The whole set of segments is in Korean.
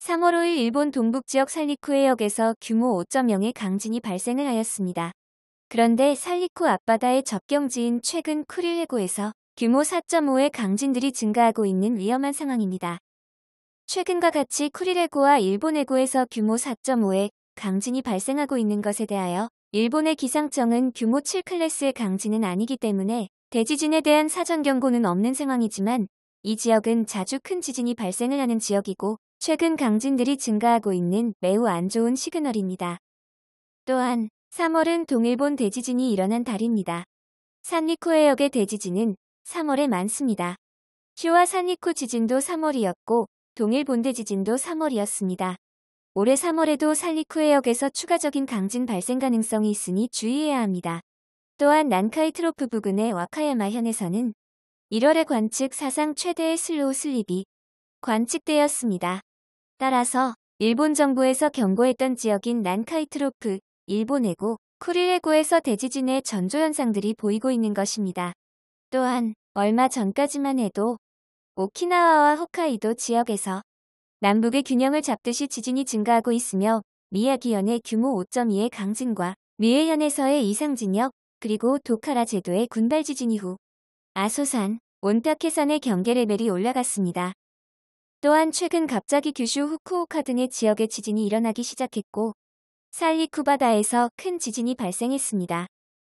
3월 5일 일본 동북 지역 살리쿠해 역에서 규모 5.0의 강진이 발생을 하였습니다. 그런데 살리쿠 앞바다의 접경지인 최근 쿠릴 해고에서 규모 4.5의 강진들이 증가하고 있는 위험한 상황입니다. 최근과 같이 쿠릴 해고와 일본 해고에서 규모 4.5의 강진이 발생하고 있는 것에 대하여 일본의 기상청은 규모 7 클래스의 강진은 아니기 때문에 대지진에 대한 사전 경고는 없는 상황이지만 이 지역은 자주 큰 지진이 발생을 하는 지역이고 최근 강진들이 증가하고 있는 매우 안 좋은 시그널입니다. 또한 3월은 동일본 대지진이 일어난 달입니다. 산리쿠 해역의 대지진은 3월에 많습니다. 큐와 산리쿠 지진도 3월이었고 동일본 대지진도 3월이었습니다. 올해 3월에도 산리쿠 해역에서 추가적인 강진 발생 가능성이 있으니 주의해야 합니다. 또한 난카이 트로프 부근의 와카야마 현에서는 1월에 관측 사상 최대의 슬로우 슬립이 관측되었습니다. 따라서 일본 정부에서 경고했던 지역인 난카이트로프, 일본해고, 쿠릴해고에서 대지진의 전조현상들이 보이고 있는 것입니다. 또한 얼마 전까지만 해도 오키나와와 홋카이도 지역에서 남북의 균형을 잡듯이 지진이 증가하고 있으며 미야기현의 규모 5.2의 강진과 미에현에서의 이상진역 그리고 도카라 제도의 군발 지진 이후 아소산, 온타케산의 경계 레벨이 올라갔습니다. 또한 최근 갑자기 규슈 후쿠오카 등의 지역에 지진이 일어나기 시작했고 살리쿠바다에서 큰 지진이 발생했습니다.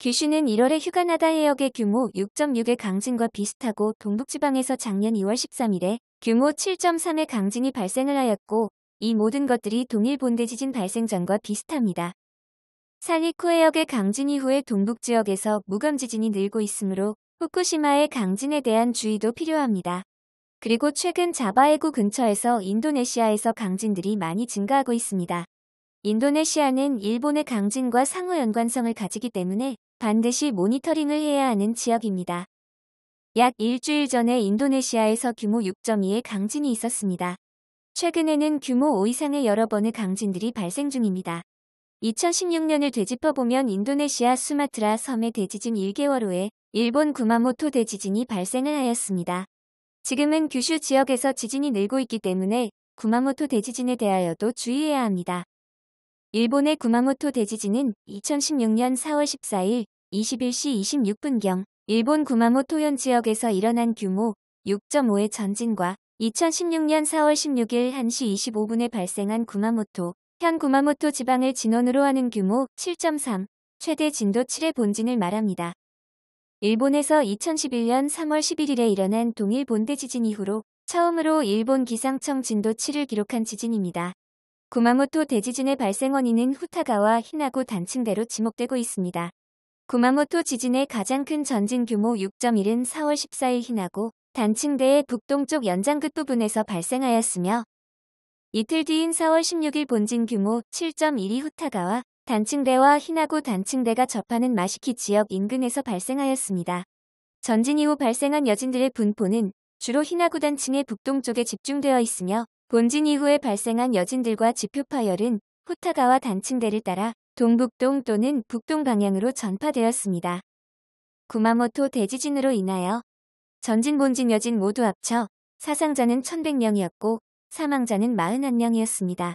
규슈는 1월에 휴가나다 해역의 규모 6.6의 강진과 비슷하고 동북지방에서 작년 2월 13일에 규모 7.3의 강진이 발생을 하였고 이 모든 것들이 동일 본대 지진 발생 전과 비슷합니다. 살리쿠 해역의 강진 이후에 동북 지역에서 무감 지진이 늘고 있으므로 후쿠시마의 강진에 대한 주의도 필요합니다. 그리고 최근 자바해구 근처에서 인도네시아에서 강진들이 많이 증가하고 있습니다. 인도네시아는 일본의 강진과 상호 연관성을 가지기 때문에 반드시 모니터링을 해야 하는 지역입니다. 약 일주일 전에 인도네시아에서 규모 6.2의 강진이 있었습니다. 최근에는 규모 5 이상의 여러 번의 강진들이 발생 중입니다. 2016년을 되짚어보면 인도네시아 수마트라 섬의 대지진 1개월 후에 일본 구마모토 대지진이 발생을 하였습니다. 지금은 규슈 지역에서 지진이 늘고 있기 때문에 구마모토 대지진에 대하여도 주의해야 합니다. 일본의 구마모토 대지진은 2016년 4월 14일 21시 26분경 일본 구마모토현 지역에서 일어난 규모 6.5의 전진과 2016년 4월 16일 1시 25분에 발생한 구마모토 현 구마모토 지방을 진원으로 하는 규모 7.3 최대 진도 7의 본진을 말합니다. 일본에서 2011년 3월 11일에 일어난 동일 본대 지진 이후로 처음으로 일본 기상청 진도 7을 기록한 지진입니다. 구마모토 대지진의 발생 원인은 후타가와 히나고 단층대로 지목되고 있습니다. 구마모토 지진의 가장 큰 전진 규모 6.1은 4월 14일 히나고 단층대의 북동쪽 연장 끝부분에서 발생하였으며 이틀 뒤인 4월 16일 본진 규모 7.1이 후타가와 단층대와 희나구 단층대가 접하는 마시키 지역 인근에서 발생하였습니다. 전진 이후 발생한 여진들의 분포는 주로 희나구 단층의 북동쪽에 집중되어 있으며 본진 이후에 발생한 여진들과 지표 파열은 후타가와 단층대를 따라 동북동 또는 북동 방향으로 전파되었습니다. 구마모토 대지진으로 인하여 전진 본진 여진 모두 합쳐 사상자는 1100명이었고 사망자는 41명이었습니다.